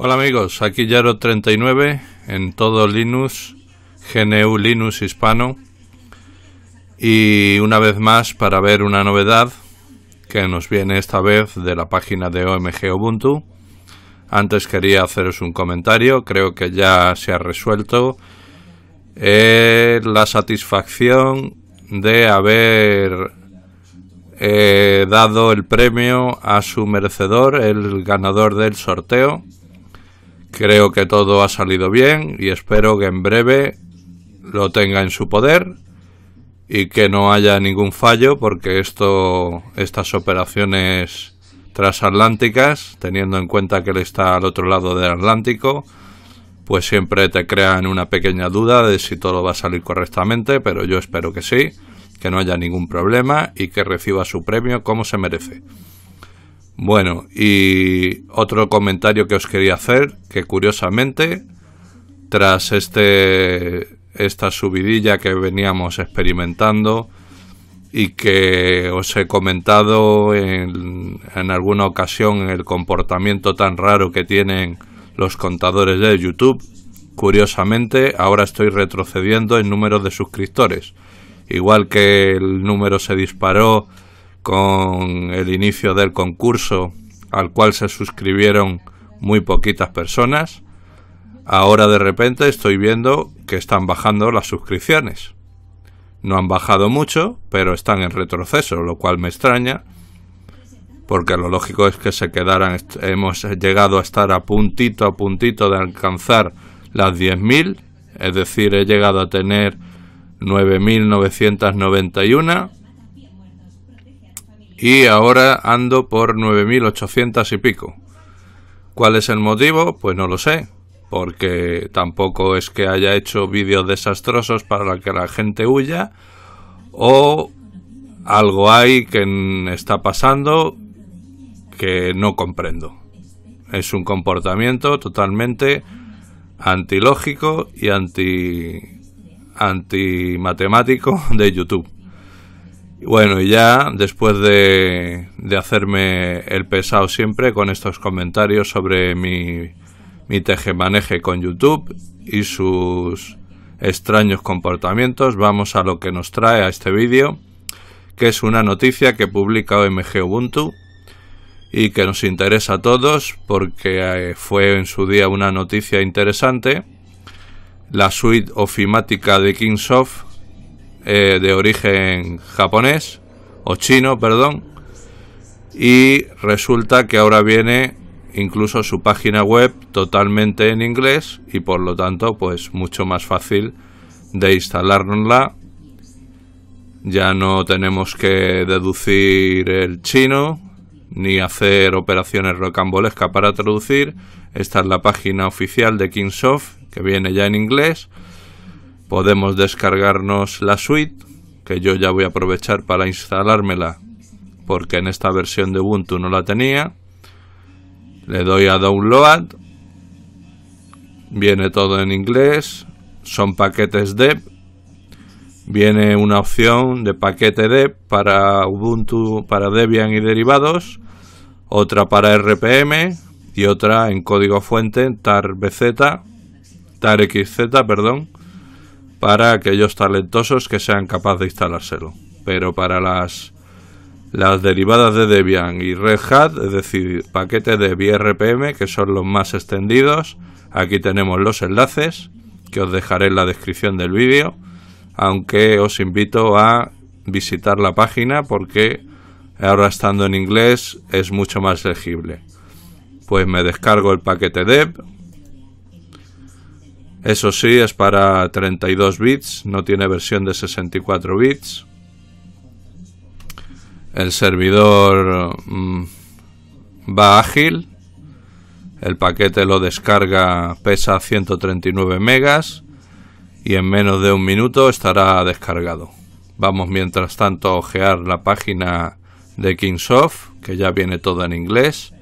Hola amigos, aquí Yaro39 en todo Linux, GNU Linux hispano y una vez más para ver una novedad que nos viene esta vez de la página de OMG Ubuntu. Antes quería haceros un comentario, creo que ya se ha resuelto eh, la satisfacción de haber eh, dado el premio a su merecedor, el ganador del sorteo Creo que todo ha salido bien y espero que en breve lo tenga en su poder y que no haya ningún fallo porque esto estas operaciones transatlánticas, teniendo en cuenta que él está al otro lado del Atlántico, pues siempre te crean una pequeña duda de si todo va a salir correctamente, pero yo espero que sí, que no haya ningún problema y que reciba su premio como se merece. Bueno, y otro comentario que os quería hacer, que curiosamente, tras este esta subidilla que veníamos experimentando y que os he comentado en, en alguna ocasión el comportamiento tan raro que tienen los contadores de YouTube, curiosamente ahora estoy retrocediendo en número de suscriptores. Igual que el número se disparó con el inicio del concurso al cual se suscribieron muy poquitas personas, ahora de repente estoy viendo que están bajando las suscripciones. No han bajado mucho, pero están en retroceso, lo cual me extraña, porque lo lógico es que se quedaran, hemos llegado a estar a puntito a puntito de alcanzar las 10.000, es decir, he llegado a tener 9.991 y ahora ando por 9.800 y pico. ¿Cuál es el motivo? Pues no lo sé, porque tampoco es que haya hecho vídeos desastrosos para que la gente huya o algo hay que está pasando que no comprendo. Es un comportamiento totalmente antilógico y anti antimatemático de YouTube. Bueno, ya después de, hacerme el pesado siempre con estos comentarios sobre mi, mi tejemaneje con YouTube y sus extraños comportamientos, vamos a lo que nos trae a este vídeo, que es una noticia que publica OMG Ubuntu y que nos interesa a todos porque eh, fue en su día una noticia interesante. La suite ofimática de Kingsoft eh, de origen japonés, o chino, perdón, y resulta que ahora viene incluso su página web totalmente en inglés y por lo tanto pues mucho más fácil de instalarla. Ya no tenemos que deducir el chino ni hacer operaciones rocambolescas para traducir. Esta es la página oficial de Kingsoft que viene ya en inglés Podemos descargarnos la suite, que yo ya voy a aprovechar para instalármela, porque en esta versión de Ubuntu no la tenía. Le doy a download. Viene todo en inglés. Son paquetes DEP. Viene una opción de paquete DEP para Ubuntu, para Debian y derivados. Otra para RPM y otra en código fuente, tarbz, tarxz, perdón para aquellos talentosos que sean capaces de instalárselo. Pero para las, las derivadas de Debian y Red Hat, es decir, paquetes de BRPM, que son los más extendidos, aquí tenemos los enlaces que os dejaré en la descripción del vídeo, aunque os invito a visitar la página porque ahora estando en inglés es mucho más legible. Pues me descargo el paquete dev, eso sí, es para 32 bits, no tiene versión de 64 bits. El servidor mm, va ágil. El paquete lo descarga, pesa 139 megas y en menos de un minuto estará descargado. Vamos mientras tanto a ojear la página de Kingsoft, que ya viene todo en inglés.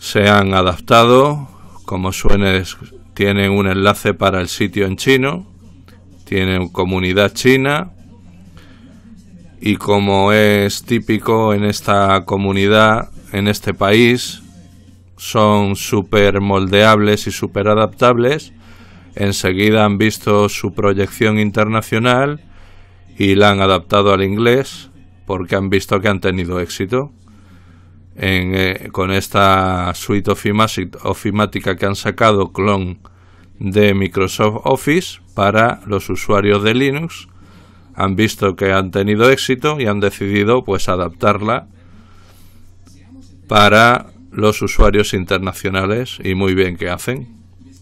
Se han adaptado como suene, tienen un enlace para el sitio en chino, tienen comunidad china y como es típico en esta comunidad, en este país, son súper moldeables y súper adaptables. Enseguida han visto su proyección internacional y la han adaptado al inglés porque han visto que han tenido éxito. Eh, con esta suite ofimática que han sacado, clon de Microsoft Office para los usuarios de Linux. Han visto que han tenido éxito y han decidido pues adaptarla para los usuarios internacionales y muy bien que hacen.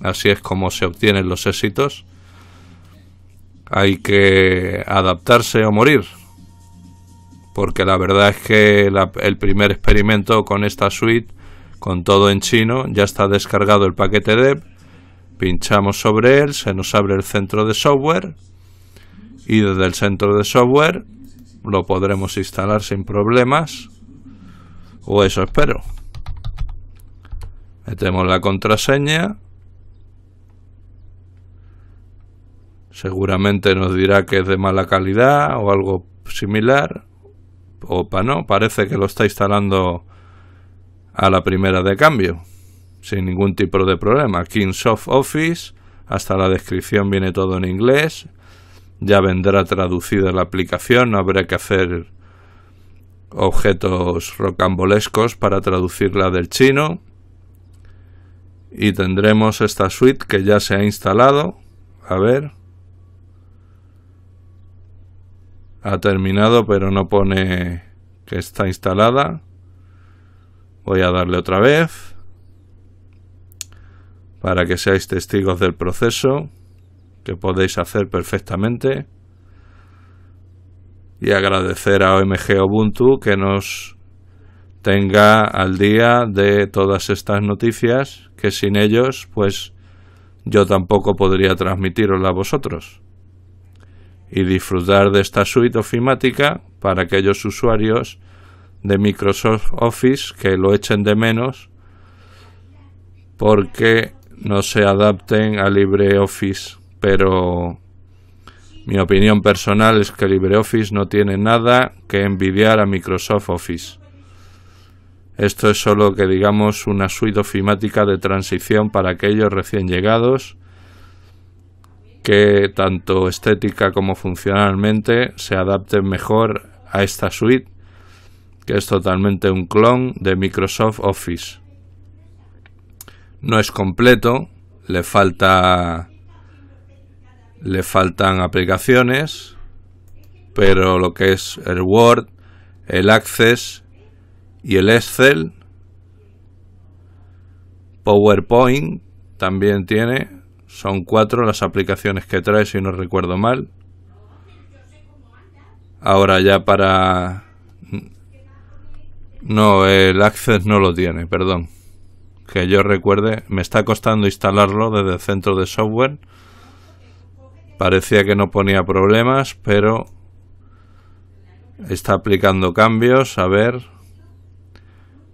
Así es como se obtienen los éxitos. Hay que adaptarse o morir, porque la verdad es que el primer experimento con esta suite, con todo en chino, ya está descargado el paquete dev, pinchamos sobre él, se nos abre el centro de software y desde el centro de software lo podremos instalar sin problemas, o eso espero. Metemos la contraseña. Seguramente nos dirá que es de mala calidad o algo similar. OPA no, parece que lo está instalando a la primera de cambio, sin ningún tipo de problema. Kingsoft Office, hasta la descripción viene todo en inglés, ya vendrá traducida la aplicación, no habrá que hacer objetos rocambolescos para traducirla del chino. Y tendremos esta suite que ya se ha instalado. A ver, ha terminado, pero no pone que está instalada. Voy a darle otra vez para que seáis testigos del proceso, que podéis hacer perfectamente. Y agradecer a OMG Ubuntu que nos tenga al día de todas estas noticias, que sin ellos, pues yo tampoco podría transmitirosla a vosotros y disfrutar de esta suite ofimática para aquellos usuarios de Microsoft Office que lo echen de menos porque no se adapten a LibreOffice. Pero mi opinión personal es que LibreOffice no tiene nada que envidiar a Microsoft Office. Esto es solo que digamos una suite ofimática de transición para aquellos recién llegados que tanto estética como funcionalmente se adapten mejor a esta suite, que es totalmente un clon de Microsoft Office. No es completo, le falta le faltan aplicaciones, pero lo que es el Word, el Access y el Excel, PowerPoint también tiene son cuatro las aplicaciones que trae, si no recuerdo mal. Ahora ya para... No, el Access no lo tiene, perdón. Que yo recuerde, me está costando instalarlo desde el centro de software. Parecía que no ponía problemas, pero está aplicando cambios. A ver,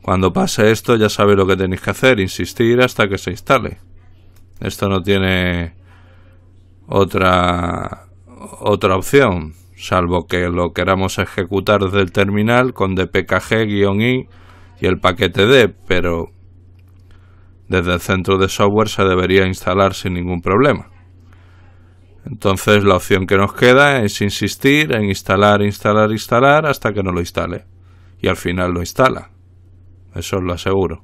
cuando pase esto ya sabe lo que tenéis que hacer, insistir hasta que se instale. Esto no tiene otra, otra opción, salvo que lo queramos ejecutar desde el terminal con dpkg-i y el paquete D, pero desde el centro de software se debería instalar sin ningún problema. Entonces la opción que nos queda es insistir en instalar, instalar, instalar hasta que no lo instale. Y al final lo instala. Eso lo aseguro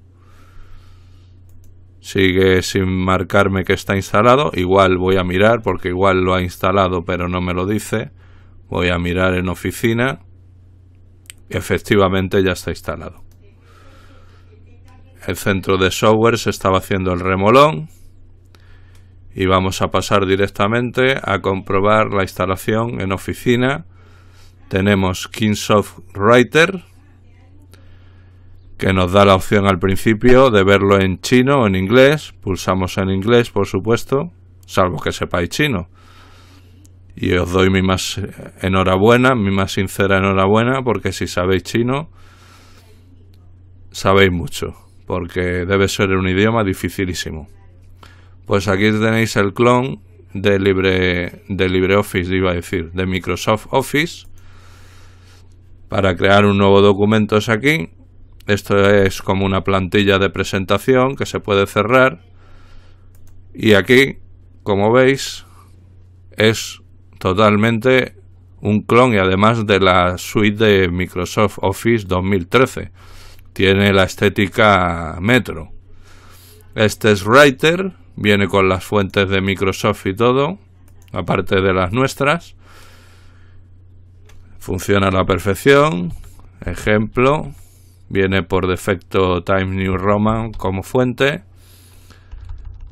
sigue sin marcarme que está instalado. Igual voy a mirar porque igual lo ha instalado pero no me lo dice. Voy a mirar en oficina. Efectivamente ya está instalado. El centro de software se estaba haciendo el remolón. Y vamos a pasar directamente a comprobar la instalación en oficina. Tenemos Kingsoft Writer que nos da la opción al principio de verlo en chino o en inglés. Pulsamos en inglés, por supuesto, salvo que sepáis chino. Y os doy mi más enhorabuena, mi más sincera enhorabuena, porque si sabéis chino, sabéis mucho, porque debe ser un idioma dificilísimo. Pues aquí tenéis el clon de, Libre, de LibreOffice, iba a decir, de Microsoft Office, para crear un nuevo documento es aquí esto es como una plantilla de presentación que se puede cerrar. Y aquí, como veis, es totalmente un clon y además de la suite de Microsoft Office 2013. Tiene la estética Metro. Este es Writer, viene con las fuentes de Microsoft y todo, aparte de las nuestras. Funciona a la perfección. Ejemplo, Viene por defecto Time New Roman como fuente.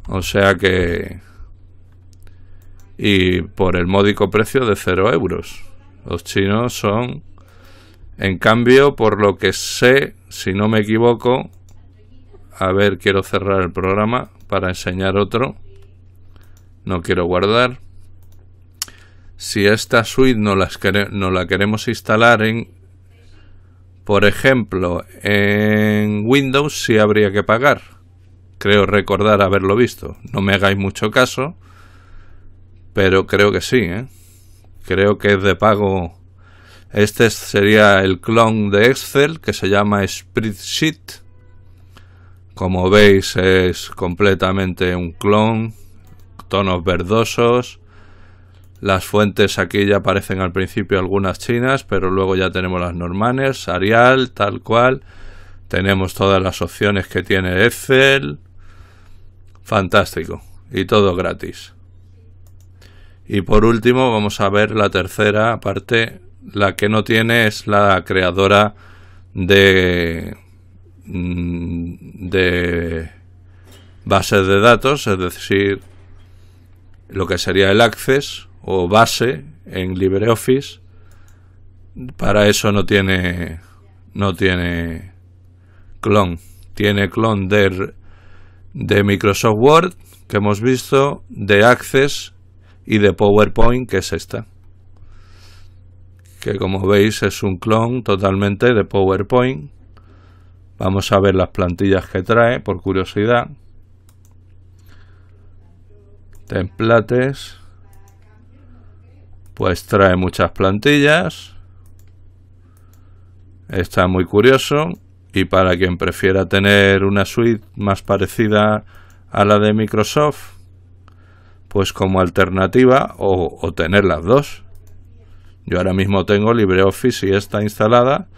O sea que... Y por el módico precio de 0 euros. Los chinos son... En cambio, por lo que sé, si no me equivoco... A ver, quiero cerrar el programa para enseñar otro. No quiero guardar si esta suite no, las no, la queremos instalar en por ejemplo, en Windows sí habría que pagar. Creo recordar haberlo visto. No me hagáis mucho caso, pero creo que sí. ¿eh? Creo que es de pago. Este sería el clon de Excel que se llama Spreadsheet. Como veis es completamente un clon. Tonos verdosos las fuentes aquí ya aparecen al principio algunas chinas, pero luego ya tenemos las normales, Arial, tal cual. Tenemos todas las opciones que tiene Excel. Fantástico. Y todo gratis. Y por último vamos a ver la tercera parte. La que no tiene es la creadora de, mm, de bases de datos, es decir, lo que sería el Access o base en LibreOffice, para eso no tiene no tiene clon, tiene clon de, de Microsoft Word que hemos visto, de Access y de PowerPoint que es esta que como veis es un clon totalmente de PowerPoint. Vamos a ver las plantillas que trae, por curiosidad. Templates pues trae muchas plantillas. Está muy curioso. Y para quien prefiera tener una suite más parecida a la de Microsoft, pues como alternativa o, tener las dos. Yo ahora mismo tengo LibreOffice y está instalada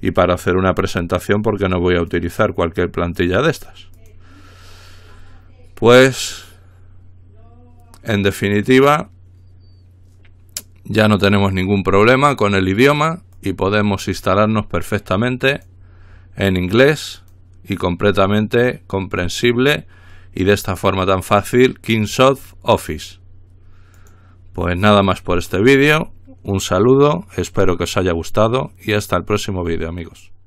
y para hacer una presentación porque no voy a utilizar cualquier plantilla de estas. Pues, en definitiva, ya no tenemos ningún problema con el idioma y podemos instalarnos perfectamente en inglés y completamente comprensible y de esta forma tan fácil Kingsoft Office. Pues nada más por este vídeo, un saludo, espero que os haya gustado y hasta el próximo vídeo amigos.